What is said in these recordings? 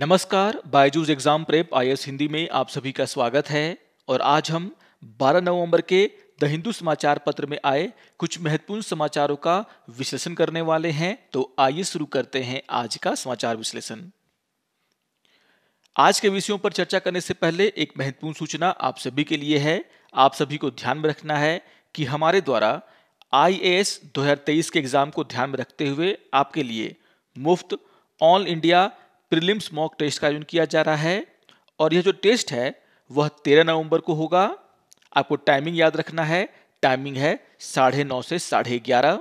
नमस्कार Byju's exam prep आई हिंदी में आप सभी का स्वागत है और आज हम 12 नवंबर के द हिंदू समाचार पत्र में आए कुछ महत्वपूर्ण समाचारों का विश्लेषण करने वाले हैं तो आइए शुरू करते हैं आज का समाचार विश्लेषण आज के विषयों पर चर्चा करने से पहले एक महत्वपूर्ण सूचना आप सभी के लिए है आप सभी को ध्यान में रखना है कि हमारे द्वारा आई एस के एग्जाम को ध्यान में रखते हुए आपके लिए मुफ्त all India prelims mock test का आयोजन किया जा रहा है और यह जो टेस्ट है वह तेरह नवंबर को होगा आपको टाइमिंग याद रखना है टाइमिंग है साढ़े नौ से साढ़े ग्यारह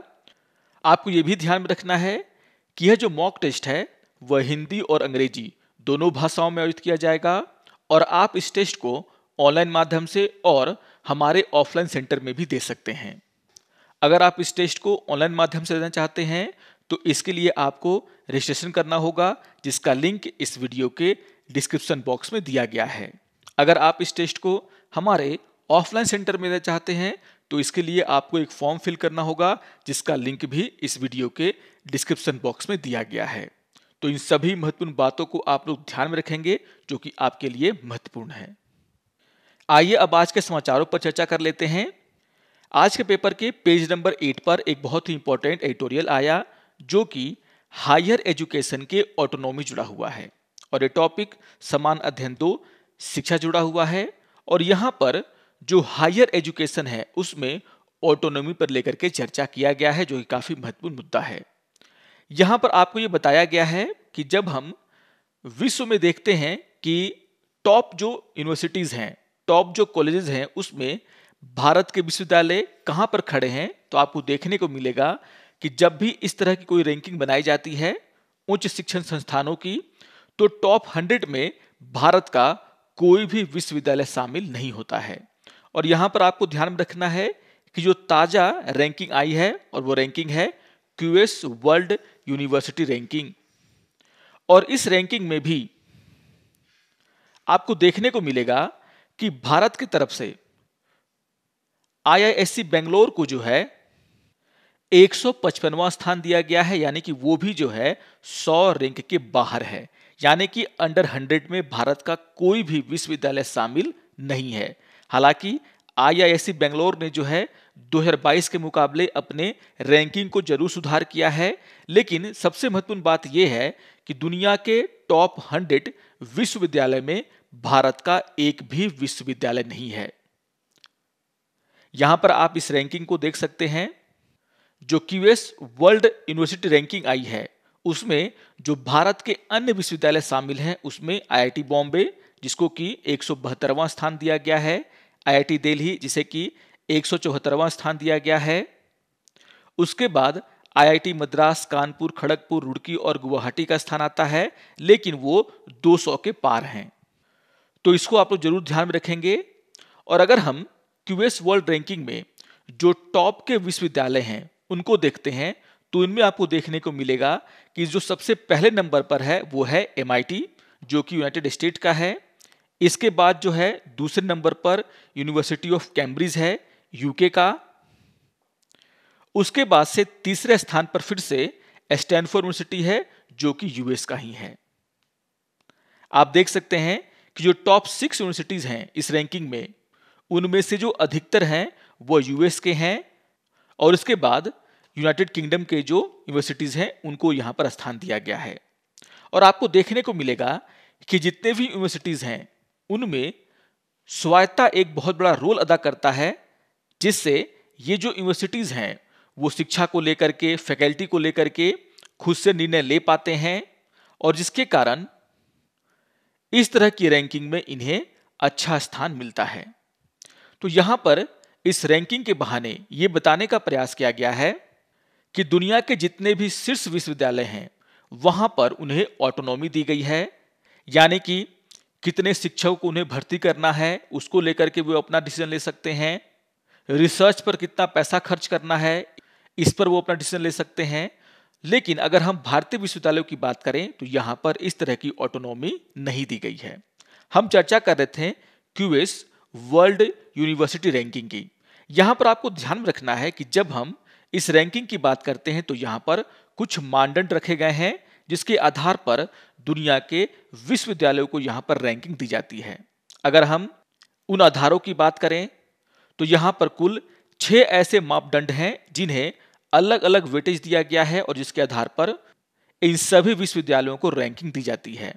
आपको यह भी ध्यान में रखना है कि यह जो मॉक टेस्ट है वह हिंदी और अंग्रेजी दोनों भाषाओं में आयोजित किया जाएगा और आप इस टेस्ट को ऑनलाइन माध्यम से और हमारे ऑफलाइन सेंटर में भी दे सकते हैं अगर आप इस टेस्ट को ऑनलाइन माध्यम से देना चाहते हैं तो इसके लिए आपको रजिस्ट्रेशन करना होगा जिसका लिंक इस वीडियो के डिस्क्रिप्शन बॉक्स में दिया गया है अगर आप इस टेस्ट को हमारे ऑफलाइन सेंटर में देना चाहते हैं तो इसके लिए आपको एक फॉर्म फिल करना होगा जिसका लिंक भी इस वीडियो के डिस्क्रिप्शन बॉक्स में दिया गया है तो इन सभी महत्वपूर्ण बातों को आप लोग ध्यान में रखेंगे जो कि आपके लिए महत्वपूर्ण है आइए अब आज के समाचारों पर चर्चा कर लेते हैं आज के पेपर के पेज नंबर एट पर एक बहुत ही इंपॉर्टेंट एडिटोरियल आया जो कि हायर एजुकेशन के ऑटोनॉमी जुड़ा हुआ है और ये टॉपिक समान अध्ययन दो शिक्षा जुड़ा हुआ है और यहाँ पर जो हायर एजुकेशन है उसमें ऑटोनॉमी पर लेकर के चर्चा किया गया है जो कि काफ़ी महत्वपूर्ण मुद्दा है यहाँ पर आपको ये बताया गया है कि जब हम विश्व में देखते हैं कि टॉप जो यूनिवर्सिटीज़ हैं टॉप जो कॉलेजेस हैं उसमें भारत के विश्वविद्यालय कहाँ पर खड़े हैं तो आपको देखने को मिलेगा कि जब भी इस तरह की कोई रैंकिंग बनाई जाती है उच्च शिक्षण संस्थानों की तो टॉप हंड्रेड में भारत का कोई भी विश्वविद्यालय शामिल नहीं होता है और यहां पर आपको ध्यान में रखना है कि जो ताज़ा रैंकिंग आई है और वो रैंकिंग है क्यूएस वर्ल्ड यूनिवर्सिटी रैंकिंग और इस रैंकिंग में भी आपको देखने को मिलेगा कि भारत की तरफ से आईआईएससी बेंगलोर को जो है 155वां स्थान दिया गया है यानी कि वो भी जो है 100 रैंक के बाहर है यानी कि अंडर 100 में भारत का कोई भी विश्वविद्यालय शामिल नहीं है हालांकि आईआईएससी बेंगलोर ने जो है 2022 के मुकाबले अपने रैंकिंग को जरूर सुधार किया है लेकिन सबसे महत्वपूर्ण बात यह है कि दुनिया के टॉप हंड्रेड विश्वविद्यालय में भारत का एक भी विश्वविद्यालय नहीं है यहां पर आप इस रैंकिंग को देख सकते हैं जो क्यूएस वर्ल्ड यूनिवर्सिटी रैंकिंग आई है उसमें जो भारत के अन्य विश्वविद्यालय शामिल हैं उसमें आईआईटी बॉम्बे जिसको कि एक स्थान दिया गया है आईआईटी दिल्ली जिसे कि एक स्थान दिया गया है उसके बाद आईआईटी मद्रास कानपुर खड़गपुर रुड़की और गुवाहाटी का स्थान आता है लेकिन वो 200 के पार हैं तो इसको आप लोग जरूर ध्यान में रखेंगे और अगर हम क्यूएस वर्ल्ड रैंकिंग में जो टॉप के विश्वविद्यालय हैं उनको देखते हैं तो इनमें आपको देखने को मिलेगा कि जो सबसे पहले नंबर पर है वो है एम जो कि यूनाइटेड स्टेट का है इसके बाद जो है दूसरे नंबर पर यूनिवर्सिटी ऑफ कैम्ब्रिज है यूके का उसके बाद से तीसरे स्थान पर फिर से स्टैनफोर्ड यूनिवर्सिटी है जो कि यूएस का ही है आप देख सकते हैं कि जो टॉप सिक्स यूनिवर्सिटीज़ हैं इस रैंकिंग में उनमें से जो अधिकतर हैं वो यूएस के हैं और इसके बाद यूनाइटेड किंगडम के जो यूनिवर्सिटीज़ हैं उनको यहाँ पर स्थान दिया गया है और आपको देखने को मिलेगा कि जितने भी यूनिवर्सिटीज़ हैं उनमें स्वायत्ता एक बहुत बड़ा रोल अदा करता है जिससे ये जो यूनिवर्सिटीज़ हैं वो शिक्षा को लेकर के फैकल्टी को लेकर के खुद से निर्णय ले पाते हैं और जिसके कारण इस तरह की रैंकिंग में इन्हें अच्छा स्थान मिलता है तो यहाँ पर इस रैंकिंग के बहाने ये बताने का प्रयास किया गया है कि दुनिया के जितने भी शीर्ष विश्वविद्यालय हैं वहां पर उन्हें ऑटोनॉमी दी गई है यानी कि कितने शिक्षकों को उन्हें भर्ती करना है उसको लेकर के वे अपना डिसीजन ले सकते हैं रिसर्च पर कितना पैसा खर्च करना है इस पर वो अपना डिसीजन ले सकते हैं लेकिन अगर हम भारतीय विश्वविद्यालयों की बात करें तो यहाँ पर इस तरह की ऑटोनॉमी नहीं दी गई है हम चर्चा कर रहे थे क्यूएस वर्ल्ड यूनिवर्सिटी रैंकिंग की यहाँ पर आपको ध्यान रखना है कि जब हम इस रैंकिंग की बात करते हैं तो यहाँ पर कुछ मानदंड रखे गए हैं जिसके आधार पर दुनिया के विश्वविद्यालयों को यहाँ पर रैंकिंग दी जाती है अगर हम उन आधारों की बात करें तो यहाँ पर कुल छः ऐसे मापदंड हैं जिन्हें अलग अलग वेटेज दिया गया है और जिसके आधार पर इन सभी विश्वविद्यालयों को रैंकिंग दी जाती है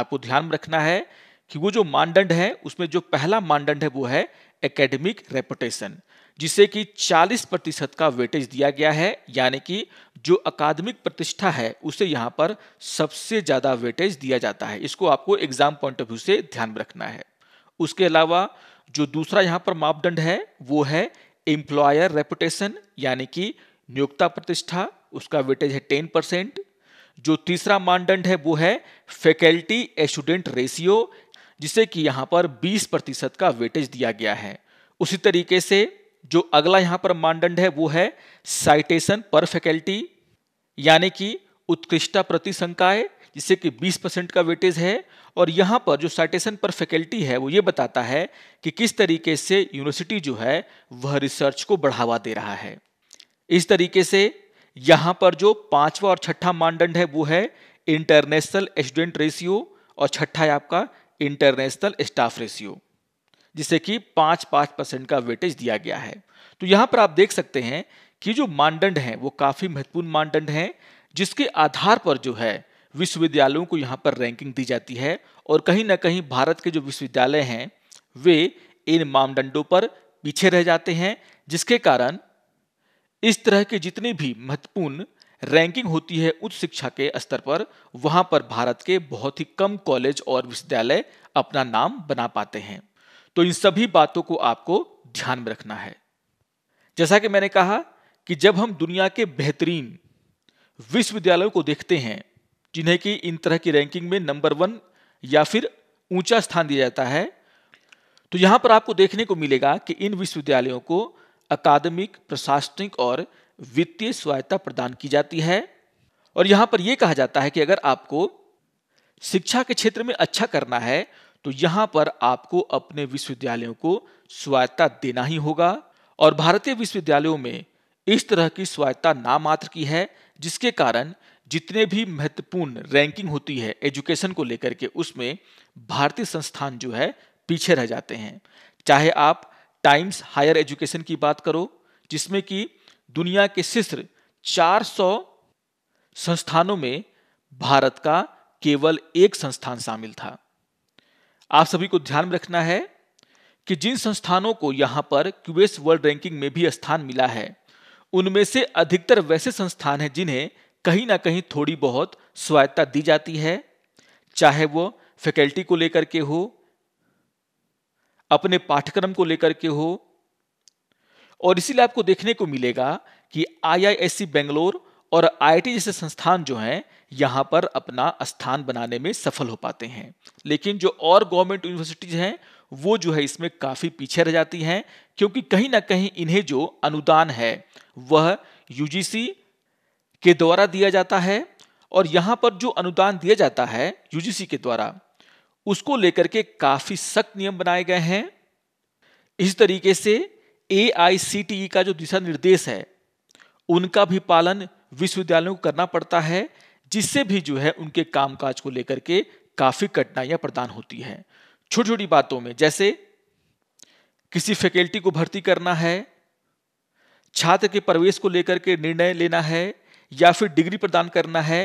आपको ध्यान रखना है कि वो जो मानदंड है उसमें जो पहला मानदंड है वो है एकेडमिक रेपुटेशन जिसे कि 40 प्रतिशत का वेटेज दिया गया है यानी कि जो अकादमिक प्रतिष्ठा है उसे यहाँ पर सबसे ज़्यादा वेटेज दिया जाता है इसको आपको एग्जाम पॉइंट ऑफ व्यू से ध्यान में रखना है उसके अलावा जो दूसरा यहाँ पर मापदंड है वो है एम्प्लॉयर रेपुटेशन यानी कि नियोक्ता प्रतिष्ठा उसका वेटेज है टेन परसेंट जो तीसरा मानदंड है वो है फैकल्टी स्टूडेंट रेशियो जिसे कि यहाँ पर 20 प्रतिशत का वेटेज दिया गया है उसी तरीके से जो अगला यहां पर मानदंड है वो है साइटेशन पर फैकल्टी यानी कि उत्कृष्टता प्रति संकाय जिससे कि 20 परसेंट का वेटेज है और यहां पर जो साइटेशन पर फैकल्टी है वो ये बताता है कि किस तरीके से यूनिवर्सिटी जो है वह रिसर्च को बढ़ावा दे रहा है इस तरीके से यहां पर जो पांचवा और छठा मानदंड है वो है इंटरनेशनल स्टूडेंट रेशियो और छठा है आपका इंटरनेशनल स्टाफ रेशियो जिसे कि पाँच पाँच परसेंट का वेटेज दिया गया है तो यहाँ पर आप देख सकते हैं कि जो मानदंड हैं वो काफ़ी महत्वपूर्ण मानदंड हैं जिसके आधार पर जो है विश्वविद्यालयों को यहाँ पर रैंकिंग दी जाती है और कहीं ना कहीं भारत के जो विश्वविद्यालय हैं वे इन मानदंडों पर पीछे रह जाते हैं जिसके कारण इस तरह के जितने भी महत्वपूर्ण रैंकिंग होती है उच्च शिक्षा के स्तर पर वहाँ पर भारत के बहुत ही कम कॉलेज और विश्वविद्यालय अपना नाम बना पाते हैं तो इन सभी बातों को आपको ध्यान में रखना है जैसा कि मैंने कहा कि जब हम दुनिया के बेहतरीन विश्वविद्यालयों को देखते हैं जिन्हें कि इन तरह की रैंकिंग में नंबर वन या फिर ऊंचा स्थान दिया जाता है तो यहां पर आपको देखने को मिलेगा कि इन विश्वविद्यालयों को अकादमिक प्रशासनिक और वित्तीय सहायता प्रदान की जाती है और यहां पर यह कहा जाता है कि अगर आपको शिक्षा के क्षेत्र में अच्छा करना है तो यहां पर आपको अपने विश्वविद्यालयों को स्वायत्ता देना ही होगा और भारतीय विश्वविद्यालयों में इस तरह की स्वायत्ता ना मात्र की है जिसके कारण जितने भी महत्वपूर्ण रैंकिंग होती है एजुकेशन को लेकर के उसमें भारतीय संस्थान जो है पीछे रह जाते हैं चाहे आप टाइम्स हायर एजुकेशन की बात करो जिसमें कि दुनिया के शीर्ष 400 संस्थानों में भारत का केवल एक संस्थान शामिल था आप सभी को ध्यान में रखना है कि जिन संस्थानों को यहां पर क्यूएस वर्ल्ड रैंकिंग में भी स्थान मिला है उनमें से अधिकतर वैसे संस्थान हैं जिन्हें कहीं ना कहीं थोड़ी बहुत स्वायत्ता दी जाती है चाहे वो फैकल्टी को लेकर के हो अपने पाठ्यक्रम को लेकर के हो और इसीलिए आपको देखने को मिलेगा कि आईआईएससी बेंगलोर और आईआईटी जैसे संस्थान जो हैं यहाँ पर अपना स्थान बनाने में सफल हो पाते हैं लेकिन जो और गवर्नमेंट यूनिवर्सिटीज़ हैं वो जो है इसमें काफ़ी पीछे रह जाती हैं क्योंकि कहीं ना कहीं इन्हें जो अनुदान है वह यूजीसी के द्वारा दिया जाता है और यहाँ पर जो अनुदान दिया जाता है यूजीसी के द्वारा उसको लेकर के काफ़ी सख्त नियम बनाए गए हैं इस तरीके से ए e का जो दिशा निर्देश है उनका भी पालन विश्वविद्यालयों को करना पड़ता है जिससे भी जो है उनके कामकाज को लेकर के काफ़ी कठिनाइयां प्रदान होती हैं छोटी छोटी बातों में जैसे किसी फैकल्टी को भर्ती करना है छात्र के प्रवेश को लेकर के निर्णय लेना है या फिर डिग्री प्रदान करना है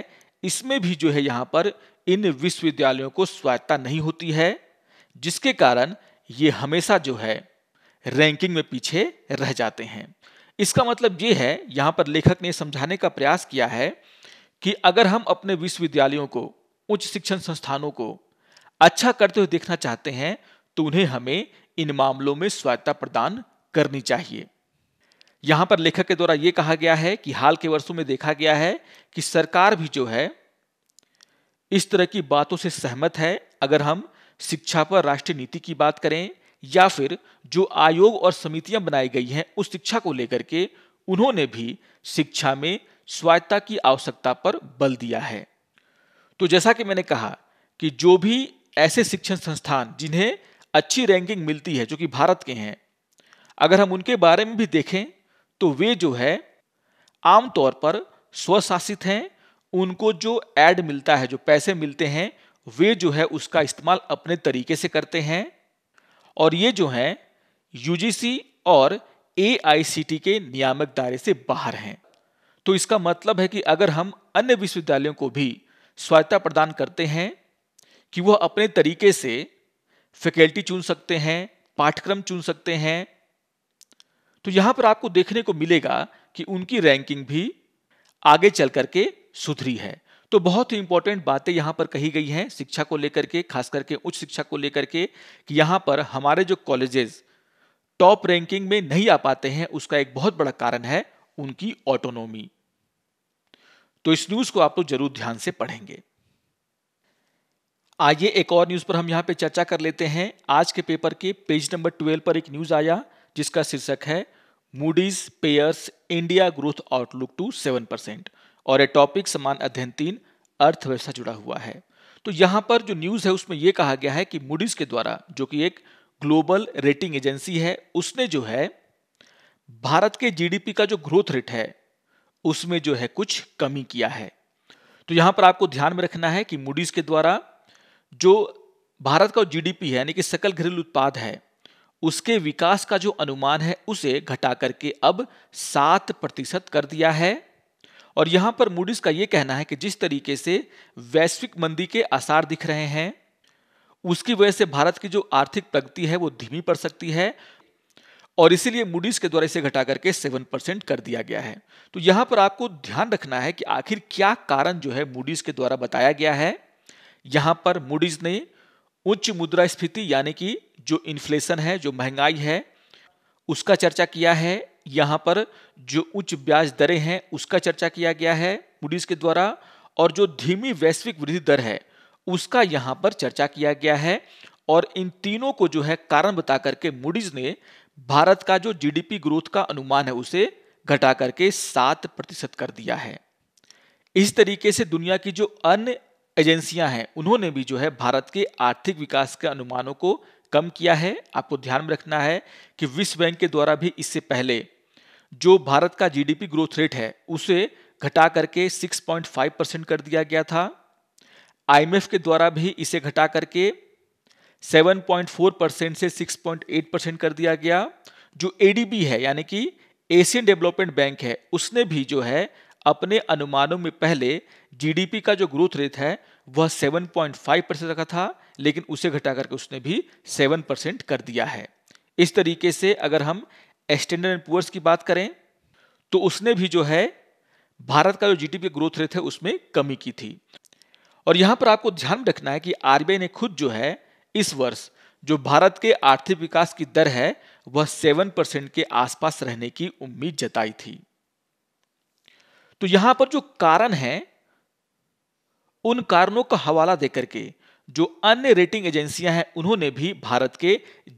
इसमें भी जो है यहां पर इन विश्वविद्यालयों को स्वायत्ता नहीं होती है जिसके कारण ये हमेशा जो है रैंकिंग में पीछे रह जाते हैं इसका मतलब ये है यहां पर लेखक ने समझाने का प्रयास किया है कि अगर हम अपने विश्वविद्यालयों को उच्च शिक्षण संस्थानों को अच्छा करते हुए देखना चाहते हैं तो उन्हें हमें इन मामलों में स्वायत्ता प्रदान करनी चाहिए यहां पर लेखक के द्वारा यह कहा गया है कि हाल के वर्षों में देखा गया है कि सरकार भी जो है इस तरह की बातों से सहमत है अगर हम शिक्षा पर राष्ट्रीय नीति की बात करें या फिर जो आयोग और समितियां बनाई गई हैं उस शिक्षा को लेकर के उन्होंने भी शिक्षा में स्वायत्ता की आवश्यकता पर बल दिया है तो जैसा कि मैंने कहा कि जो भी ऐसे शिक्षण संस्थान जिन्हें अच्छी रैंकिंग मिलती है जो कि भारत के हैं अगर हम उनके बारे में भी देखें तो वे जो है आमतौर पर स्वशासित हैं उनको जो एड मिलता है जो पैसे मिलते हैं वे जो है उसका इस्तेमाल अपने तरीके से करते हैं और ये जो हैं यूजीसी और ए के नियामक दायरे से बाहर हैं तो इसका मतलब है कि अगर हम अन्य विश्वविद्यालयों को भी स्वायत्ता प्रदान करते हैं कि वह अपने तरीके से फैकल्टी चुन सकते हैं पाठ्यक्रम चुन सकते हैं तो यहां पर आपको देखने को मिलेगा कि उनकी रैंकिंग भी आगे चल करके सुधरी है तो बहुत ही इंपॉर्टेंट बातें यहां पर कही गई हैं शिक्षा को लेकर के खास करके उच्च शिक्षा को लेकर के कि यहां पर हमारे जो कॉलेजेस टॉप रैंकिंग में नहीं आ पाते हैं उसका एक बहुत बड़ा कारण है उनकी ऑटोनोमी तो इस न्यूज को आप लोग तो जरूर ध्यान से पढ़ेंगे आइए एक और न्यूज पर हम यहां पे चर्चा कर लेते हैं आज के पेपर के पेज नंबर ट्वेल्व पर एक न्यूज आया जिसका शीर्षक है Moody's pares India growth outlook to seven percent और ए टॉपिक समान अध्ययन तीन अर्थव्यवस्था जुड़ा हुआ है तो यहां पर जो न्यूज है उसमें यह कहा गया है कि मूडीज के द्वारा जो कि एक ग्लोबल रेटिंग एजेंसी है उसने जो है भारत के जीडीपी का जो ग्रोथ रेट है उसमें जो है कुछ कमी किया है तो यहां पर आपको ध्यान में रखना है कि मूडीज के द्वारा जो भारत का जीडीपी है यानी कि सकल घरेलू उत्पाद है उसके विकास का जो अनुमान है उसे घटा करके अब सात प्रतिशत कर दिया है और यहां पर मूडीज का यह कहना है कि जिस तरीके से वैश्विक मंदी के आसार दिख रहे हैं उसकी वजह से भारत की जो आर्थिक प्रगति है वो धीमी पड़ सकती है और इसीलिए मूडीज के द्वारा इसे घटा करके सेवन परसेंट कर दिया गया है तो यहां पर आपको ध्यान रखना है कि आखिर क्या कारण जो है मूडीज के द्वारा बताया गया है यहां पर मूडीज ने उच्च मुद्रा स्फीति यानी कि जो इन्फ्लेशन है जो महंगाई है उसका चर्चा किया है यहाँ पर जो उच्च ब्याज दरें हैं उसका चर्चा किया गया है मूडीज के द्वारा और जो धीमी वैश्विक वृद्धि दर है उसका यहां पर चर्चा किया गया है और इन तीनों को जो है कारण बता करके मूडीज ने भारत का जो जीडीपी ग्रोथ का अनुमान है उसे घटा करके सात प्रतिशत कर दिया है इस तरीके से दुनिया की जो अन्य एजेंसियां हैं उन्होंने भी जो है भारत के आर्थिक विकास के अनुमानों को कम किया है आपको ध्यान में रखना है कि विश्व बैंक के द्वारा भी इससे पहले जो भारत का जीडीपी ग्रोथ रेट है उसे घटा करके 6.5 परसेंट कर दिया गया था आईएमएफ के द्वारा भी इसे घटा करके 7.4 परसेंट से 6.8 परसेंट कर दिया गया जो एडीबी है यानी कि एशियन डेवलपमेंट बैंक है उसने भी जो है अपने अनुमानों में पहले जीडीपी का जो ग्रोथ रेट है वह 7.5 परसेंट रखा था लेकिन उसे घटा करके उसने भी 7 परसेंट कर दिया है इस तरीके से अगर हम स्टैंडर्ड एंड पुअर्स की बात करें तो उसने भी जो है भारत का जो जीडीपी ग्रोथ रेट है उसमें कमी की थी और यहां पर आपको ध्यान रखना है कि आरबीआई ने खुद जो है इस वर्ष जो भारत के आर्थिक विकास की दर है वह सेवन परसेंट के आसपास रहने की उम्मीद जताई थी तो यहां पर जो कारण है उन कारणों का हवाला देकर के जो अन्य रेटिंग एजेंसियां हैं उन्होंने भी भारत के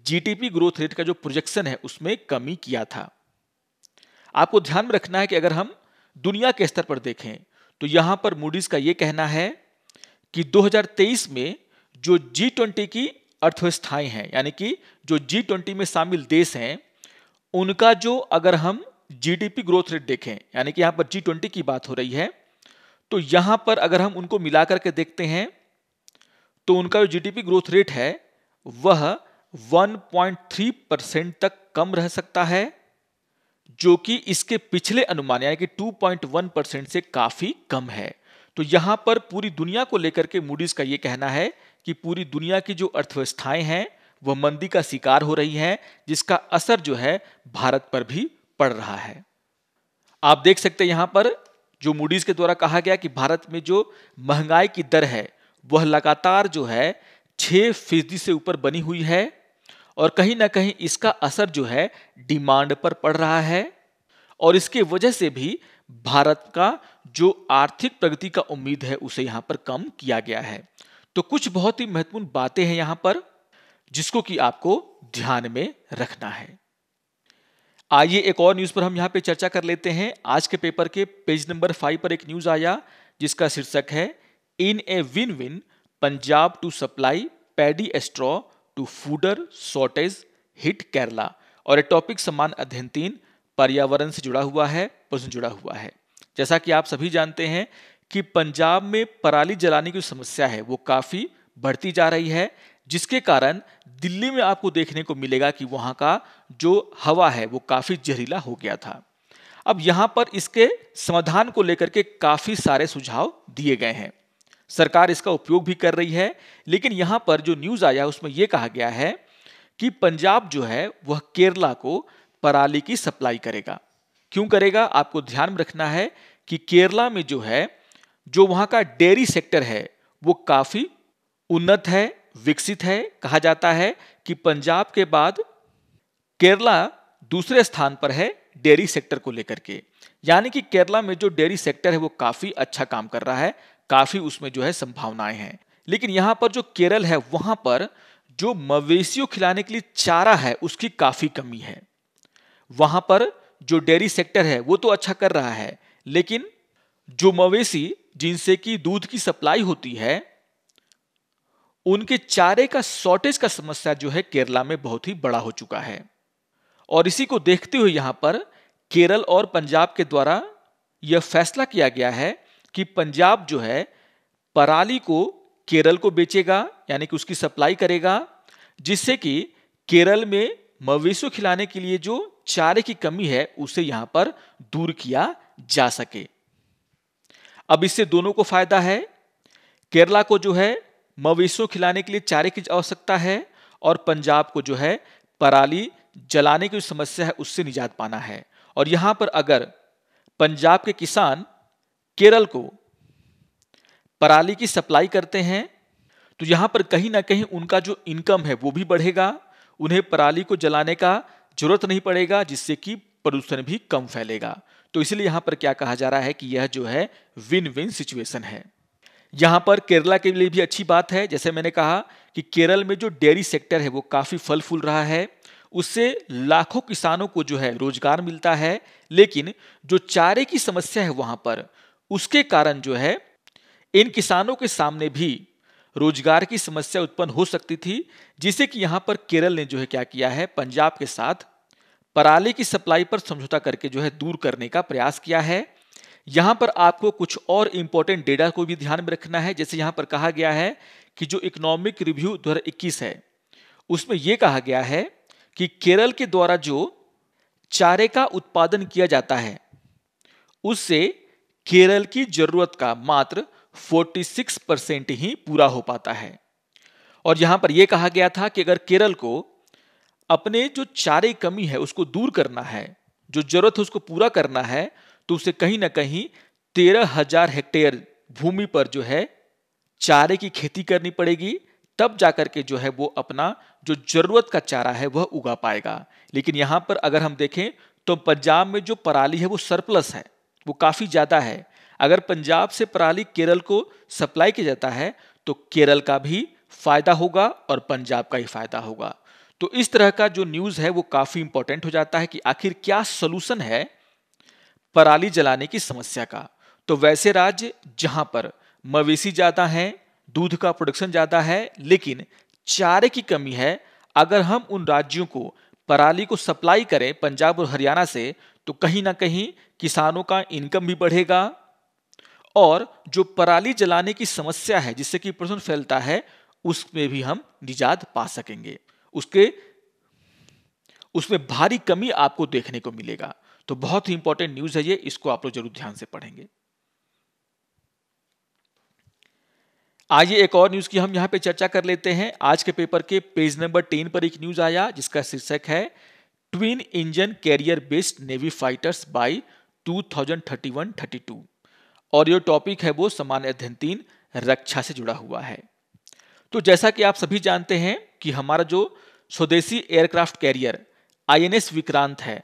जीडीपी ग्रोथ रेट का जो प्रोजेक्शन है उसमें कमी किया था आपको ध्यान में रखना है कि अगर हम दुनिया के स्तर पर देखें तो यहां पर मूडीज का यह कहना है कि 2023 में जो जी ट्वेंटी की अर्थव्यवस्थाएं हैं यानी कि जो जी ट्वेंटी में शामिल देश हैं उनका जो अगर हम जीडीपी ग्रोथ रेट देखें यानी कि यहाँ पर जी ट्वेंटी की बात हो रही है तो यहाँ पर अगर हम उनको मिला करके देखते हैं तो उनका जो जीडीपी ग्रोथ रेट है वह 1.3 परसेंट तक कम रह सकता है जो कि इसके पिछले अनुमान यानी कि 2.1 परसेंट से काफी कम है तो यहां पर पूरी दुनिया को लेकर के मूडीज का यह कहना है कि पूरी दुनिया की जो अर्थव्यवस्थाएं हैं वह मंदी का शिकार हो रही हैं जिसका असर जो है भारत पर भी पड़ रहा है आप देख सकते हैं यहाँ पर जो मूडीज के द्वारा कहा गया कि भारत में जो महंगाई की दर है वह लगातार जो है छह फीसदी से ऊपर बनी हुई है और कहीं ना कहीं इसका असर जो है डिमांड पर पड़ रहा है और इसके वजह से भी भारत का जो आर्थिक प्रगति का उम्मीद है उसे यहाँ पर कम किया गया है तो कुछ बहुत ही महत्वपूर्ण बातें हैं यहां पर जिसको कि आपको ध्यान में रखना है आइए एक और न्यूज पर हम यहां पे चर्चा कर लेते हैं आज के पेपर के पेज नंबर फाइव पर एक न्यूज आया जिसका शीर्षक है in a win win Punjab to supply paddy straw to fodder shortage hit Kerala और ये टॉपिक समान अध्ययन तीन पर्यावरण से जुड़ा हुआ है प्रश्न जुड़ा हुआ है जैसा कि आप सभी जानते हैं कि पंजाब में पराली जलाने की समस्या है वो काफ़ी बढ़ती जा रही है जिसके कारण दिल्ली में आपको देखने को मिलेगा कि वहाँ का जो हवा है वो काफ़ी जहरीला हो गया था अब यहाँ पर इसके समाधान को लेकर के काफ़ी सारे सुझाव दिए गए हैं सरकार इसका उपयोग भी कर रही है लेकिन यहाँ पर जो न्यूज़ आया उसमें यह कहा गया है कि पंजाब जो है वह केरला को पराली की सप्लाई करेगा क्यों करेगा आपको ध्यान में रखना है कि केरला में जो है जो वहां का डेयरी सेक्टर है वो काफ़ी उन्नत है विकसित है कहा जाता है कि पंजाब के बाद केरला दूसरे स्थान पर है डेयरी सेक्टर को लेकर के यानी कि केरला में जो डेयरी सेक्टर है वो काफ़ी अच्छा काम कर रहा है काफ़ी उसमें जो है संभावनाएं हैं लेकिन यहां पर जो केरल है वहां पर जो मवेशियों खिलाने के लिए चारा है उसकी काफ़ी कमी है वहां पर जो डेयरी सेक्टर है वो तो अच्छा कर रहा है लेकिन जो मवेशी जिनसे कि दूध की सप्लाई होती है उनके चारे का शॉर्टेज का समस्या जो है केरला में बहुत ही बड़ा हो चुका है और इसी को देखते हुए यहाँ पर केरल और पंजाब के द्वारा यह फैसला किया गया है कि पंजाब जो है पराली को केरल को बेचेगा यानी कि उसकी सप्लाई करेगा जिससे कि केरल में मवेशियों खिलाने के लिए जो चारे की कमी है उसे यहाँ पर दूर किया जा सके अब इससे दोनों को फायदा है केरला को जो है मवेशियों खिलाने के लिए चारे की आवश्यकता है और पंजाब को जो है पराली जलाने की समस्या है उससे निजात पाना है और यहां पर अगर पंजाब के किसान केरल को पराली की सप्लाई करते हैं तो यहां पर कहीं ना कहीं उनका जो इनकम है वो भी बढ़ेगा उन्हें पराली को जलाने का जरूरत नहीं पड़ेगा जिससे कि प्रदूषण भी कम फैलेगा तो इसलिए यहां पर क्या कहा जा रहा है कि यह जो है विन विन सिचुएशन है यहां पर केरला के लिए भी अच्छी बात है जैसे मैंने कहा कि केरल में जो डेयरी सेक्टर है वो काफी फल फूल रहा है उससे लाखों किसानों को जो है रोजगार मिलता है लेकिन जो चारे की समस्या है वहां पर उसके कारण जो है इन किसानों के सामने भी रोजगार की समस्या उत्पन्न हो सकती थी जिसे कि यहां पर केरल ने जो है क्या किया है पंजाब के साथ पराली की सप्लाई पर समझौता करके जो है दूर करने का प्रयास किया है यहां पर आपको कुछ और इंपॉर्टेंट डेटा को भी ध्यान में रखना है जैसे यहां पर कहा गया है कि जो इकोनॉमिक रिव्यू दो है उसमें यह कहा गया है कि केरल के द्वारा जो चारे का उत्पादन किया जाता है उससे केरल की जरूरत का मात्र 46 परसेंट ही पूरा हो पाता है और यहां पर यह कहा गया था कि अगर केरल को अपने जो चारे कमी है उसको दूर करना है जो जरूरत है उसको पूरा करना है तो उसे कहीं ना कहीं तेरह हजार हेक्टेयर भूमि पर जो है चारे की खेती करनी पड़ेगी तब जाकर के जो है वो अपना जो जरूरत का चारा है वह उगा पाएगा लेकिन यहाँ पर अगर हम देखें तो पंजाब में जो पराली है वो सरप्लस है वो काफ़ी ज़्यादा है अगर पंजाब से पराली केरल को सप्लाई किया जाता है तो केरल का भी फायदा होगा और पंजाब का ही फायदा होगा तो इस तरह का जो न्यूज है वो काफी इंपॉर्टेंट हो जाता है कि आखिर क्या सोल्यूशन है पराली जलाने की समस्या का तो वैसे राज्य जहां पर मवेशी ज्यादा है दूध का प्रोडक्शन ज्यादा है लेकिन चारे की कमी है अगर हम उन राज्यों को पराली को सप्लाई करें पंजाब और हरियाणा से तो कहीं ना कहीं किसानों का इनकम भी बढ़ेगा और जो पराली जलाने की समस्या है जिससे कि प्रदूषण फैलता है उसमें भी हम निजात पा सकेंगे उसके उसमें भारी कमी आपको देखने को मिलेगा तो बहुत ही इंपॉर्टेंट न्यूज है ये इसको आप लोग जरूर ध्यान से पढ़ेंगे आइए एक और न्यूज की हम यहां पे चर्चा कर लेते हैं आज के पेपर के पेज नंबर टेन पर एक न्यूज आया जिसका शीर्षक है twin engine carrier based navy fighters by two thousand और ये टॉपिक है वो सामान्य अध्ययन तीन रक्षा से जुड़ा हुआ है तो जैसा कि आप सभी जानते हैं कि हमारा जो स्वदेशी एयरक्राफ्ट कैरियर आईएनएस विक्रांत है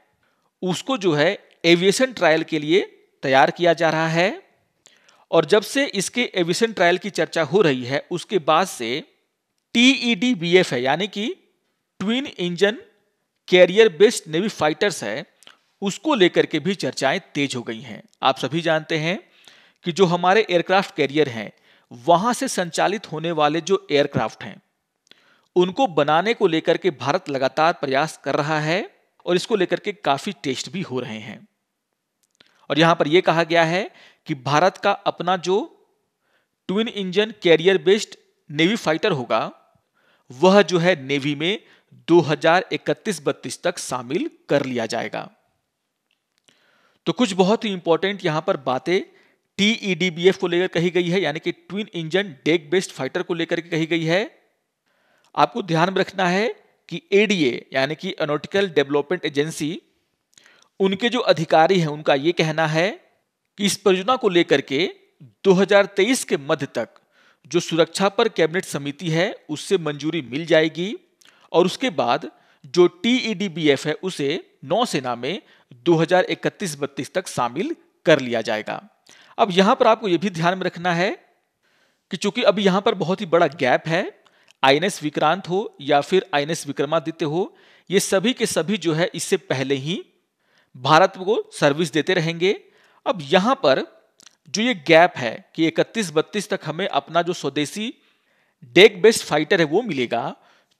उसको जो है एविएशन ट्रायल के लिए तैयार किया जा रहा है और जब से इसके एविएशन ट्रायल की चर्चा हो रही है उसके बाद से टी बी एफ है यानी कि twin engine carrier based navy fighters है उसको लेकर के भी चर्चाएं तेज हो गई हैं आप सभी जानते हैं कि जो हमारे एयरक्राफ्ट कैरियर हैं वहां से संचालित होने वाले जो एयरक्राफ्ट हैं उनको बनाने को लेकर के भारत लगातार प्रयास कर रहा है और इसको लेकर के काफी टेस्ट भी हो रहे हैं और यहां पर यह कहा गया है कि भारत का अपना जो twin engine carrier based navy fighter होगा वह जो है नेवी में 2031 हजार तक शामिल कर लिया जाएगा तो कुछ बहुत ही इंपॉर्टेंट यहां पर बातें टीईडीबीएफ e को लेकर कही गई है यानी कि twin engine deck based fighter को लेकर के कही गई है आपको ध्यान में रखना है कि एडीए यानी कि एनोटिकल डेवलपमेंट एजेंसी उनके जो अधिकारी हैं उनका यह कहना है कि इस परियोजना को लेकर के 2023 के मध्य तक जो सुरक्षा पर कैबिनेट समिति है उससे मंजूरी मिल जाएगी और उसके बाद जो टीईडीबीएफ e है उसे नौसेना में 2031-32 तक शामिल कर लिया जाएगा अब यहां पर आपको यह भी ध्यान में रखना है कि चूंकि अभी यहां पर बहुत ही बड़ा गैप है आईएनएस विक्रांत हो या फिर आईएनएस विक्रमादित्य हो ये सभी के सभी जो है इससे पहले ही भारत को सर्विस देते रहेंगे अब यहां पर जो ये गैप है कि 31 बत्तीस तक हमें अपना जो स्वदेशी डेक बेस्ड फाइटर है वो मिलेगा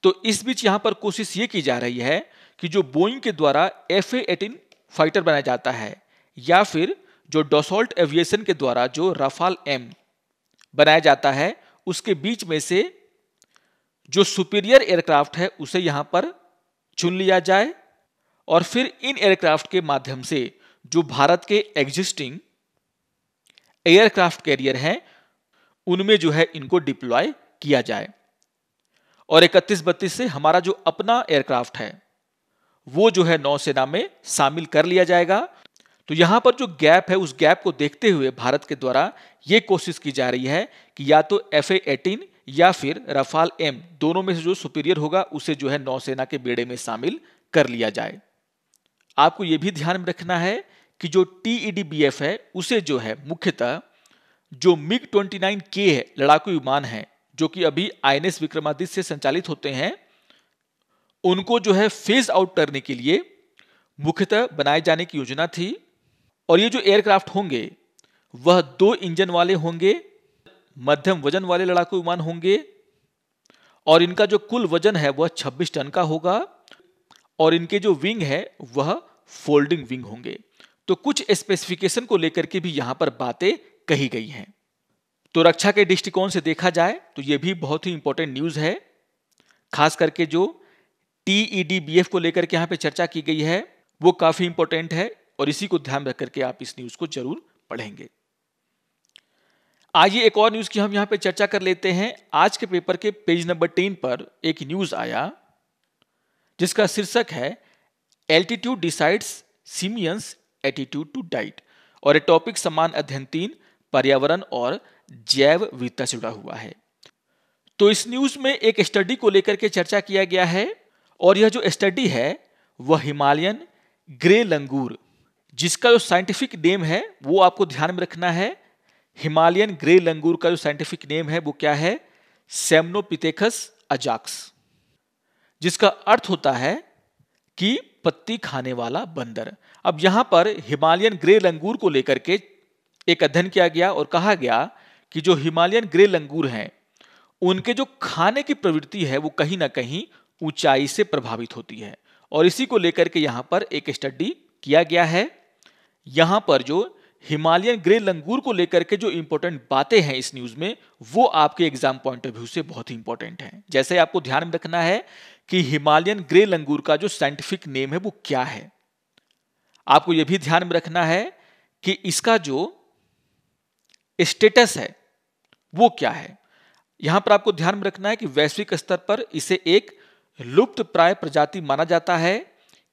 तो इस बीच यहां पर कोशिश ये की जा रही है कि जो बोइंग के द्वारा एफ एटीन फाइटर बनाया जाता है या फिर जो डोसोल्ट एविएशन के द्वारा जो रफाल एम बनाया जाता है उसके बीच में से जो सुपीरियर एयरक्राफ्ट है उसे यहां पर चुन लिया जाए और फिर इन एयरक्राफ्ट के माध्यम से जो भारत के एग्जिस्टिंग एयरक्राफ्ट कैरियर हैं उनमें जो है इनको डिप्लॉय किया जाए और इकतीस बत्तीस से हमारा जो अपना एयरक्राफ्ट है वो जो है नौसेना में शामिल कर लिया जाएगा तो यहां पर जो गैप है उस गैप को देखते हुए भारत के द्वारा ये कोशिश की जा रही है कि या तो एफ एटीन या फिर रफाल एम दोनों में से जो सुपीरियर होगा उसे जो है नौसेना के बेड़े में शामिल कर लिया जाए आपको यह भी ध्यान में रखना है कि जो टी e है उसे जो है मुख्यतः जो मिग 29 के है लड़ाकू विमान है जो कि अभी आईएनएस विक्रमादित्य से संचालित होते हैं उनको जो है फेज आउट करने के लिए मुख्यतः बनाए जाने की योजना थी और ये जो एयरक्राफ्ट होंगे वह दो इंजन वाले होंगे मध्यम वजन वाले लड़ाकू विमान होंगे और इनका जो कुल वजन है वह 26 टन का होगा और इनके जो विंग है वह फोल्डिंग विंग होंगे तो कुछ स्पेसिफिकेशन को लेकर के भी यहां पर बातें कही गई हैं तो रक्षा के दृष्टिकोण से देखा जाए तो यह भी बहुत ही इंपॉर्टेंट न्यूज है खास करके जो टीईडीबीएफ e को लेकर के यहां पर चर्चा की गई है वो काफी इंपॉर्टेंट है और इसी को ध्यान रख करके आप इस न्यूज को जरूर पढ़ेंगे आइए एक और न्यूज की हम यहां पे चर्चा कर लेते हैं आज के पेपर के पेज नंबर टेन पर एक न्यूज आया जिसका शीर्षक है altitude decides simians attitude to diet और ये टॉपिक समान अध्ययन तीन पर्यावरण और जैव विविधता से जुड़ा हुआ है तो इस न्यूज में एक स्टडी को लेकर के चर्चा किया गया है और यह जो स्टडी है वह हिमालयन ग्रे लंगूर जिसका जो साइंटिफिक नेम है वो आपको ध्यान में रखना है हिमालयन ग्रे लंगूर का जो साइंटिफिक नेम है वो क्या है सेमनोपिथेकस अजाक्स जिसका अर्थ होता है कि पत्ती खाने वाला बंदर अब यहां पर हिमालयन ग्रे लंगूर को लेकर के एक अध्ययन किया गया और कहा गया कि जो हिमालयन ग्रे लंगूर हैं उनके जो खाने की प्रवृत्ति है वो कहीं ना कहीं ऊंचाई से प्रभावित होती है और इसी को लेकर के यहाँ पर एक स्टडी किया गया है यहां पर जो हिमालयन ग्रे लंगूर को लेकर के जो इंपॉर्टेंट बातें हैं इस न्यूज में वो आपके एग्जाम पॉइंट ऑफ व्यू से बहुत ही इंपॉर्टेंट है जैसे आपको ध्यान में रखना है कि हिमालयन ग्रे लंगूर का जो साइंटिफिक नेम है वो क्या है आपको यह भी ध्यान में रखना है कि इसका जो स्टेटस है वो क्या है यहां पर आपको ध्यान में रखना है कि वैश्विक स्तर पर इसे एक लुप्त प्राय प्रजाति माना जाता है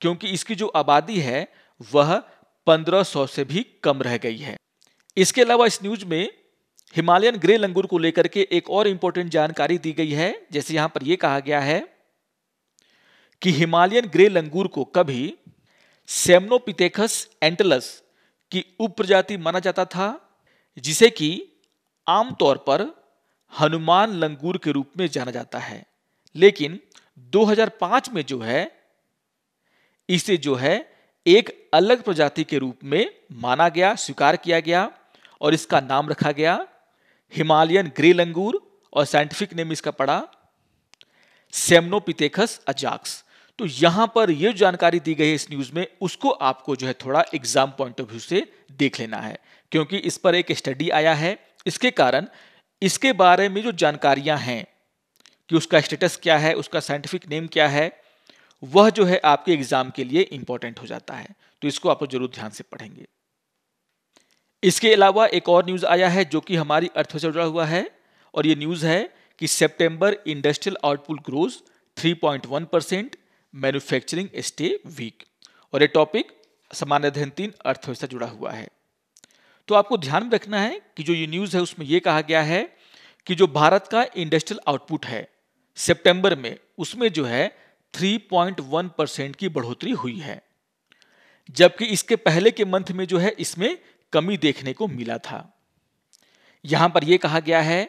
क्योंकि इसकी जो आबादी है वह 1500 से भी कम रह गई है इसके अलावा इस न्यूज में हिमालयन ग्रे लंगूर को लेकर के एक और इंपॉर्टेंट जानकारी दी गई है जैसे यहां पर यह कहा गया है कि हिमालयन ग्रे लंगूर को कभी सेमनोपिथेकस एंटलस की उप प्रजाति माना जाता था जिसे कि आमतौर पर हनुमान लंगूर के रूप में जाना जाता है लेकिन 2005 में जो है इसे जो है एक अलग प्रजाति के रूप में माना गया स्वीकार किया गया और इसका नाम रखा गया हिमालयन ग्रे लंगूर और साइंटिफिक नेम इसका पड़ा सेमनोपिथेकस अजाक्स तो यहां पर यह जानकारी दी गई है इस न्यूज में उसको आपको जो है थोड़ा एग्जाम पॉइंट ऑफ व्यू से देख लेना है क्योंकि इस पर एक स्टडी आया है इसके कारण इसके बारे में जो जानकारियां हैं कि उसका स्टेटस क्या है उसका साइंटिफिक नेम क्या है वह जो है आपके एग्जाम के लिए इंपॉर्टेंट हो जाता है तो इसको आप जरूर ध्यान से पढ़ेंगे इसके अलावा एक और न्यूज आया है जो कि हमारी अर्थव्यवस्था जुड़ा हुआ है और यह न्यूज है कि September industrial output growth 3.1 percent manufacturing stay weak और यह टॉपिक सामान्य अध्ययन तीन अर्थव्यवस्था जुड़ा हुआ है तो आपको ध्यान में रखना है कि जो ये न्यूज है उसमें यह कहा गया है कि जो भारत का इंडस्ट्रियल आउटपुट है सेप्टेंबर में उसमें जो है 3.1 परसेंट की बढ़ोतरी हुई है जबकि इसके पहले के मंथ में जो है इसमें कमी देखने को मिला था यहां पर यह कहा गया है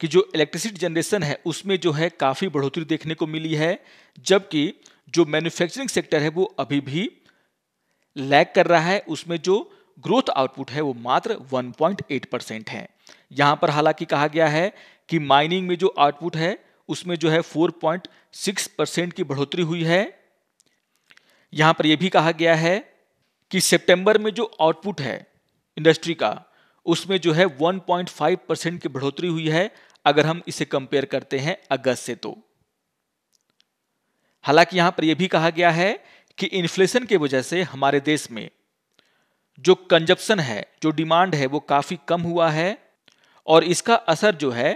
कि जो इलेक्ट्रिसिटी जनरेशन है उसमें जो है काफ़ी बढ़ोतरी देखने को मिली है जबकि जो मैन्युफैक्चरिंग सेक्टर है वो अभी भी लैग कर रहा है उसमें जो ग्रोथ आउटपुट है वो मात्र 1.8 परसेंट है यहां पर हालांकि कहा गया है कि माइनिंग में जो आउटपुट है उसमें जो है 4.6 परसेंट की बढ़ोतरी हुई है यहां पर यह भी कहा गया है कि सितंबर में जो आउटपुट है इंडस्ट्री का उसमें जो है 1.5 परसेंट की बढ़ोतरी हुई है अगर हम इसे कंपेयर करते हैं अगस्त से तो हालांकि यहां पर यह भी कहा गया है कि इन्फ्लेशन के वजह से हमारे देश में जो कंजप्शन है जो डिमांड है वो काफी कम हुआ है और इसका असर जो है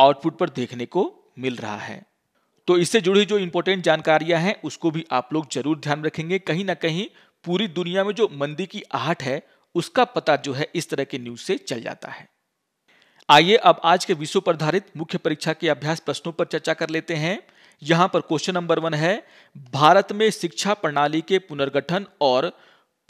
आउटपुट पर देखने को मिल रहा है तो इससे जुड़ी जो इंपॉर्टेंट जानकारियां हैं उसको भी आप लोग जरूर ध्यान रखेंगे कहीं ना कहीं पूरी दुनिया में जो मंदी की आहट है उसका पता जो है इस तरह के न्यूज से चल जाता है आइए अब आज के विषय पर आधारित मुख्य परीक्षा के अभ्यास प्रश्नों पर चर्चा कर लेते हैं यहां पर क्वेश्चन नंबर वन है भारत में शिक्षा प्रणाली के पुनर्गठन और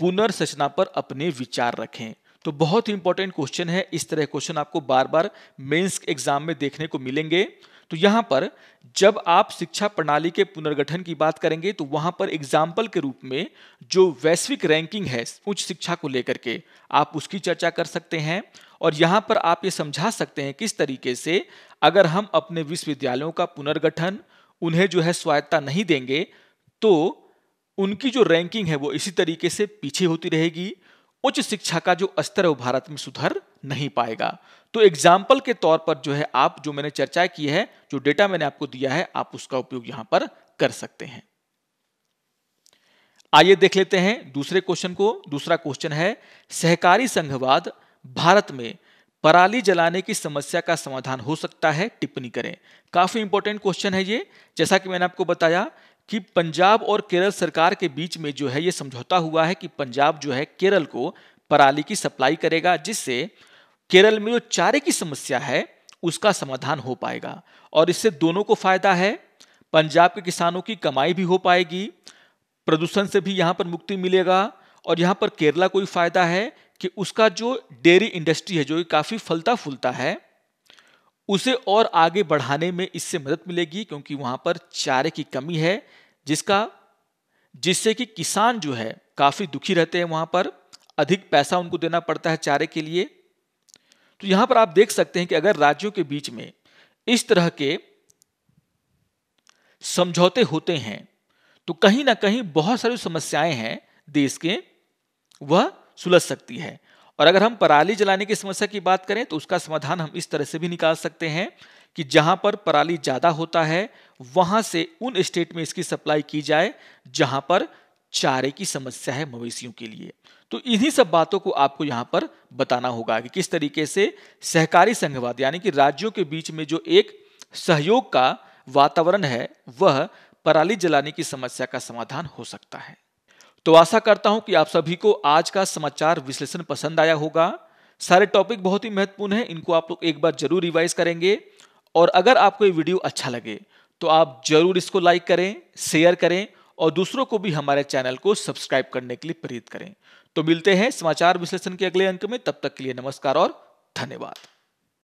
पुनर्सचना पर अपने विचार रखें तो बहुत ही इंपॉर्टेंट क्वेश्चन है इस तरह क्वेश्चन आपको बार बार मेंस एग्जाम में देखने को मिलेंगे तो यहां पर जब आप शिक्षा प्रणाली के पुनर्गठन की बात करेंगे तो वहां पर एग्जाम्पल के रूप में जो वैश्विक रैंकिंग है उच्च शिक्षा को लेकर के आप उसकी चर्चा कर सकते हैं और यहाँ पर आप ये समझा सकते हैं किस तरीके से अगर हम अपने विश्वविद्यालयों का पुनर्गठन उन्हें जो है स्वायत्ता नहीं देंगे तो उनकी जो रैंकिंग है वो इसी तरीके से पीछे होती रहेगी उच्च शिक्षा का जो स्तर है वो भारत में सुधर नहीं पाएगा तो एग्जाम्पल के तौर पर जो है आप जो मैंने चर्चा की है जो डेटा मैंने आपको दिया है आप उसका उपयोग यहां पर कर सकते हैं आइए देख लेते हैं दूसरे क्वेश्चन को दूसरा क्वेश्चन है सहकारी संघवाद भारत में पराली जलाने की समस्या का समाधान हो सकता है टिप्पणी करें काफी इंपॉर्टेंट क्वेश्चन है ये जैसा कि मैंने आपको बताया कि पंजाब और केरल सरकार के बीच में जो है ये समझौता हुआ है कि पंजाब जो है केरल को पराली की सप्लाई करेगा जिससे केरल में जो चारे की समस्या है उसका समाधान हो पाएगा और इससे दोनों को फायदा है पंजाब के किसानों की कमाई भी हो पाएगी प्रदूषण से भी यहाँ पर मुक्ति मिलेगा और यहाँ पर केरला को भी फायदा है कि उसका जो डेयरी इंडस्ट्री है जो काफ़ी फलता फूलता है उसे और आगे बढ़ाने में इससे मदद मिलेगी क्योंकि वहाँ पर चारे की कमी है जिसका जिससे कि किसान जो है काफ़ी दुखी रहते हैं वहां पर अधिक पैसा उनको देना पड़ता है चारे के लिए तो यहां पर आप देख सकते हैं कि अगर राज्यों के बीच में इस तरह के समझौते होते हैं तो कहीं ना कहीं बहुत सारी समस्याएं हैं देश के वह सुलझ सकती है और अगर हम पराली जलाने की समस्या की बात करें तो उसका समाधान हम इस तरह से भी निकाल सकते हैं कि जहां पर पराली ज़्यादा होता है वहां से उन स्टेट में इसकी सप्लाई की जाए जहां पर चारे की समस्या है मवेशियों के लिए तो इन्हीं सब बातों को आपको यहां पर बताना होगा कि किस तरीके से सहकारी संघवाद यानी कि राज्यों के बीच में जो एक सहयोग का वातावरण है वह पराली जलाने की समस्या का समाधान हो सकता है तो आशा करता हूं कि आप सभी को आज का समाचार विश्लेषण पसंद आया होगा सारे टॉपिक बहुत ही महत्वपूर्ण है इनको आप लोग एक बार जरूर रिवाइज करेंगे और अगर आपको ये वीडियो अच्छा लगे तो आप जरूर इसको लाइक करें शेयर करें और दूसरों को भी हमारे चैनल को सब्सक्राइब करने के लिए प्रेरित करें तो मिलते हैं समाचार विश्लेषण के अगले अंक में तब तक के लिए नमस्कार और धन्यवाद